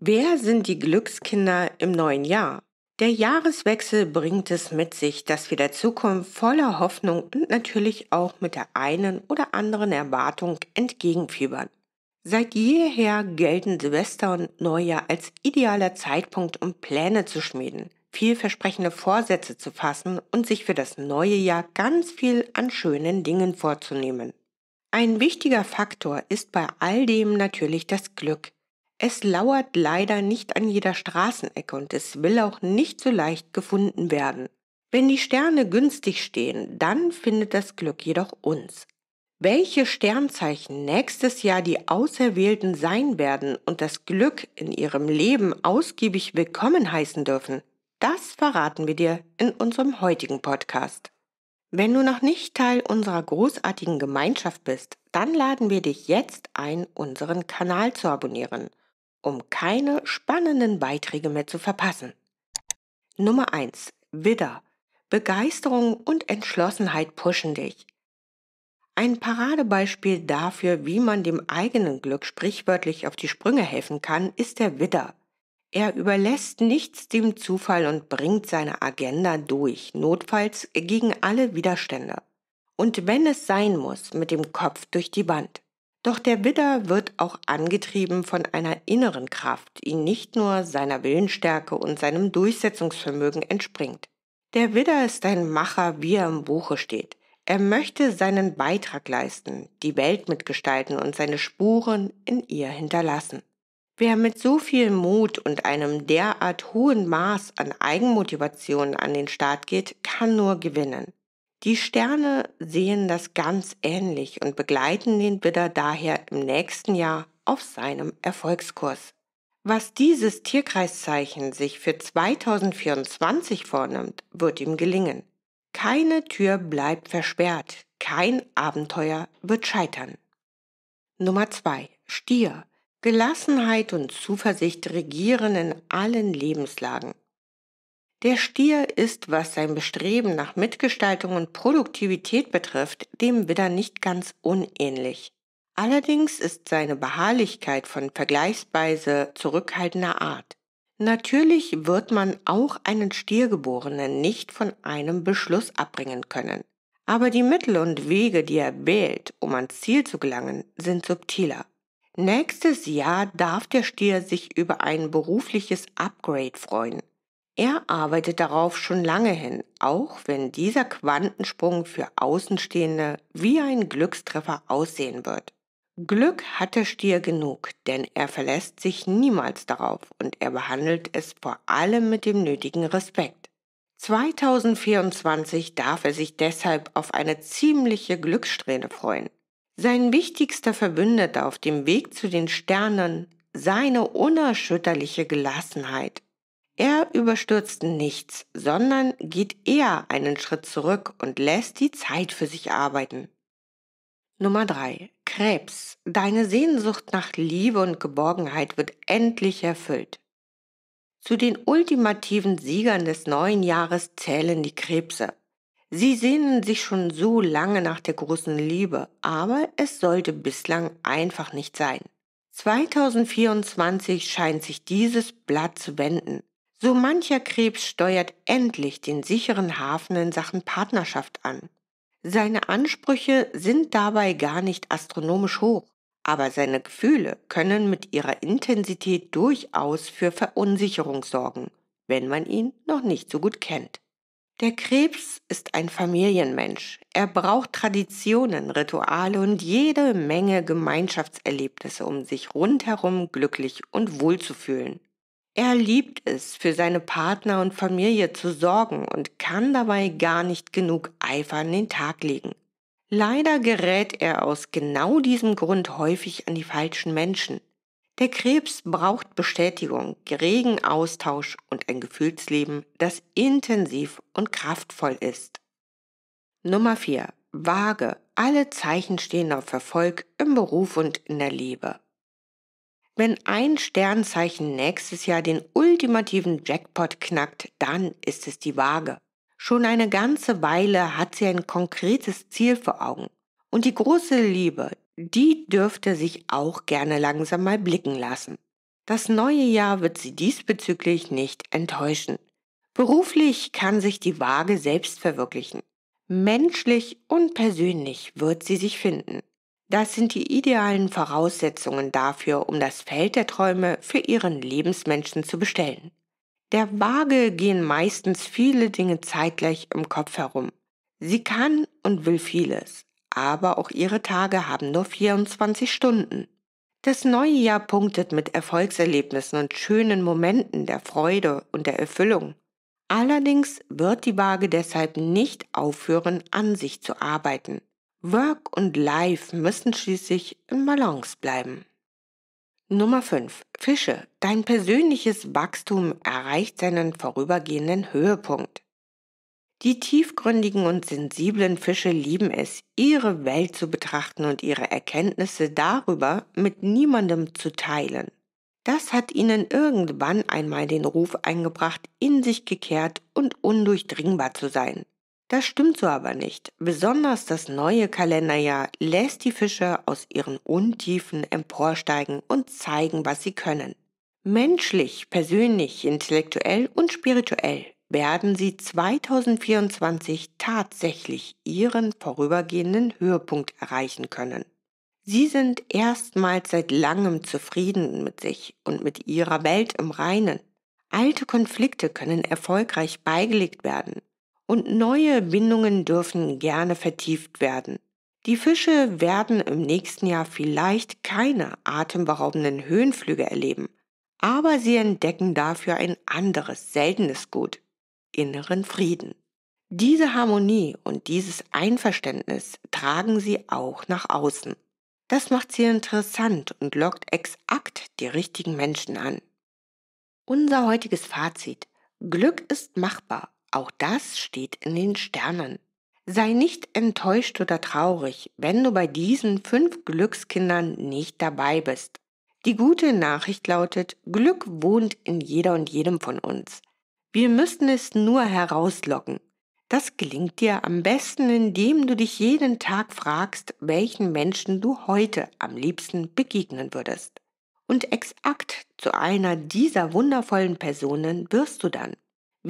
Wer sind die Glückskinder im neuen Jahr? Der Jahreswechsel bringt es mit sich, dass wir der Zukunft voller Hoffnung und natürlich auch mit der einen oder anderen Erwartung entgegenfiebern. Seit jeher gelten Silvester und Neujahr als idealer Zeitpunkt, um Pläne zu schmieden, vielversprechende Vorsätze zu fassen und sich für das neue Jahr ganz viel an schönen Dingen vorzunehmen. Ein wichtiger Faktor ist bei all dem natürlich das Glück, es lauert leider nicht an jeder Straßenecke und es will auch nicht so leicht gefunden werden. Wenn die Sterne günstig stehen, dann findet das Glück jedoch uns. Welche Sternzeichen nächstes Jahr die Auserwählten sein werden und das Glück in ihrem Leben ausgiebig willkommen heißen dürfen, das verraten wir dir in unserem heutigen Podcast. Wenn du noch nicht Teil unserer großartigen Gemeinschaft bist, dann laden wir dich jetzt ein, unseren Kanal zu abonnieren um keine spannenden Beiträge mehr zu verpassen. Nummer 1. Widder. Begeisterung und Entschlossenheit pushen dich. Ein Paradebeispiel dafür, wie man dem eigenen Glück sprichwörtlich auf die Sprünge helfen kann, ist der Widder. Er überlässt nichts dem Zufall und bringt seine Agenda durch, notfalls gegen alle Widerstände. Und wenn es sein muss, mit dem Kopf durch die Wand. Doch der Widder wird auch angetrieben von einer inneren Kraft, die nicht nur seiner Willensstärke und seinem Durchsetzungsvermögen entspringt. Der Widder ist ein Macher, wie er im Buche steht. Er möchte seinen Beitrag leisten, die Welt mitgestalten und seine Spuren in ihr hinterlassen. Wer mit so viel Mut und einem derart hohen Maß an Eigenmotivation an den Start geht, kann nur gewinnen. Die Sterne sehen das ganz ähnlich und begleiten den Widder daher im nächsten Jahr auf seinem Erfolgskurs. Was dieses Tierkreiszeichen sich für 2024 vornimmt, wird ihm gelingen. Keine Tür bleibt versperrt, kein Abenteuer wird scheitern. Nummer 2. Stier. Gelassenheit und Zuversicht regieren in allen Lebenslagen. Der Stier ist, was sein Bestreben nach Mitgestaltung und Produktivität betrifft, dem Widder nicht ganz unähnlich. Allerdings ist seine Beharrlichkeit von vergleichsweise zurückhaltender Art. Natürlich wird man auch einen Stiergeborenen nicht von einem Beschluss abbringen können. Aber die Mittel und Wege, die er wählt, um ans Ziel zu gelangen, sind subtiler. Nächstes Jahr darf der Stier sich über ein berufliches Upgrade freuen. Er arbeitet darauf schon lange hin, auch wenn dieser Quantensprung für Außenstehende wie ein Glückstreffer aussehen wird. Glück hat der Stier genug, denn er verlässt sich niemals darauf und er behandelt es vor allem mit dem nötigen Respekt. 2024 darf er sich deshalb auf eine ziemliche Glückssträhne freuen. Sein wichtigster Verbündeter auf dem Weg zu den Sternen, seine unerschütterliche Gelassenheit er überstürzt nichts, sondern geht eher einen Schritt zurück und lässt die Zeit für sich arbeiten. Nummer 3. Krebs. Deine Sehnsucht nach Liebe und Geborgenheit wird endlich erfüllt. Zu den ultimativen Siegern des neuen Jahres zählen die Krebse. Sie sehnen sich schon so lange nach der großen Liebe, aber es sollte bislang einfach nicht sein. 2024 scheint sich dieses Blatt zu wenden. So mancher Krebs steuert endlich den sicheren Hafen in Sachen Partnerschaft an. Seine Ansprüche sind dabei gar nicht astronomisch hoch, aber seine Gefühle können mit ihrer Intensität durchaus für Verunsicherung sorgen, wenn man ihn noch nicht so gut kennt. Der Krebs ist ein Familienmensch. Er braucht Traditionen, Rituale und jede Menge Gemeinschaftserlebnisse, um sich rundherum glücklich und wohl zu fühlen. Er liebt es, für seine Partner und Familie zu sorgen und kann dabei gar nicht genug Eifer an den Tag legen. Leider gerät er aus genau diesem Grund häufig an die falschen Menschen. Der Krebs braucht Bestätigung, geregen Austausch und ein Gefühlsleben, das intensiv und kraftvoll ist. Nummer 4. Waage. Alle Zeichen stehen auf Erfolg im Beruf und in der Liebe. Wenn ein Sternzeichen nächstes Jahr den ultimativen Jackpot knackt, dann ist es die Waage. Schon eine ganze Weile hat sie ein konkretes Ziel vor Augen. Und die große Liebe, die dürfte sich auch gerne langsam mal blicken lassen. Das neue Jahr wird sie diesbezüglich nicht enttäuschen. Beruflich kann sich die Waage selbst verwirklichen. Menschlich und persönlich wird sie sich finden. Das sind die idealen Voraussetzungen dafür, um das Feld der Träume für Ihren Lebensmenschen zu bestellen. Der Waage gehen meistens viele Dinge zeitgleich im Kopf herum. Sie kann und will vieles, aber auch ihre Tage haben nur 24 Stunden. Das neue Jahr punktet mit Erfolgserlebnissen und schönen Momenten der Freude und der Erfüllung. Allerdings wird die Waage deshalb nicht aufhören, an sich zu arbeiten. Work und Life müssen schließlich im Balance bleiben. Nummer 5. Fische. Dein persönliches Wachstum erreicht seinen vorübergehenden Höhepunkt. Die tiefgründigen und sensiblen Fische lieben es, ihre Welt zu betrachten und ihre Erkenntnisse darüber mit niemandem zu teilen. Das hat ihnen irgendwann einmal den Ruf eingebracht, in sich gekehrt und undurchdringbar zu sein. Das stimmt so aber nicht. Besonders das neue Kalenderjahr lässt die Fische aus ihren Untiefen emporsteigen und zeigen, was sie können. Menschlich, persönlich, intellektuell und spirituell werden sie 2024 tatsächlich ihren vorübergehenden Höhepunkt erreichen können. Sie sind erstmals seit langem zufrieden mit sich und mit ihrer Welt im Reinen. Alte Konflikte können erfolgreich beigelegt werden und neue Bindungen dürfen gerne vertieft werden. Die Fische werden im nächsten Jahr vielleicht keine atemberaubenden Höhenflüge erleben, aber sie entdecken dafür ein anderes, seltenes Gut, inneren Frieden. Diese Harmonie und dieses Einverständnis tragen sie auch nach außen. Das macht sie interessant und lockt exakt die richtigen Menschen an. Unser heutiges Fazit. Glück ist machbar auch das steht in den Sternen. Sei nicht enttäuscht oder traurig, wenn du bei diesen fünf Glückskindern nicht dabei bist. Die gute Nachricht lautet, Glück wohnt in jeder und jedem von uns. Wir müssen es nur herauslocken. Das gelingt dir am besten, indem du dich jeden Tag fragst, welchen Menschen du heute am liebsten begegnen würdest. Und exakt zu einer dieser wundervollen Personen wirst du dann.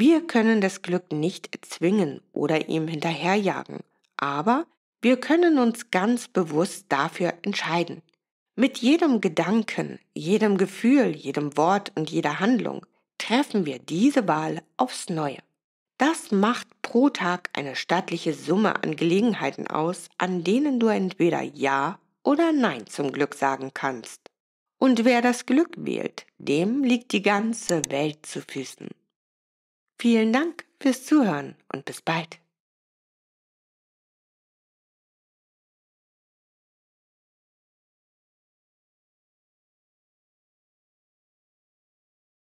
Wir können das Glück nicht erzwingen oder ihm hinterherjagen, aber wir können uns ganz bewusst dafür entscheiden. Mit jedem Gedanken, jedem Gefühl, jedem Wort und jeder Handlung treffen wir diese Wahl aufs Neue. Das macht pro Tag eine stattliche Summe an Gelegenheiten aus, an denen du entweder Ja oder Nein zum Glück sagen kannst. Und wer das Glück wählt, dem liegt die ganze Welt zu Füßen. Vielen Dank fürs Zuhören und bis bald.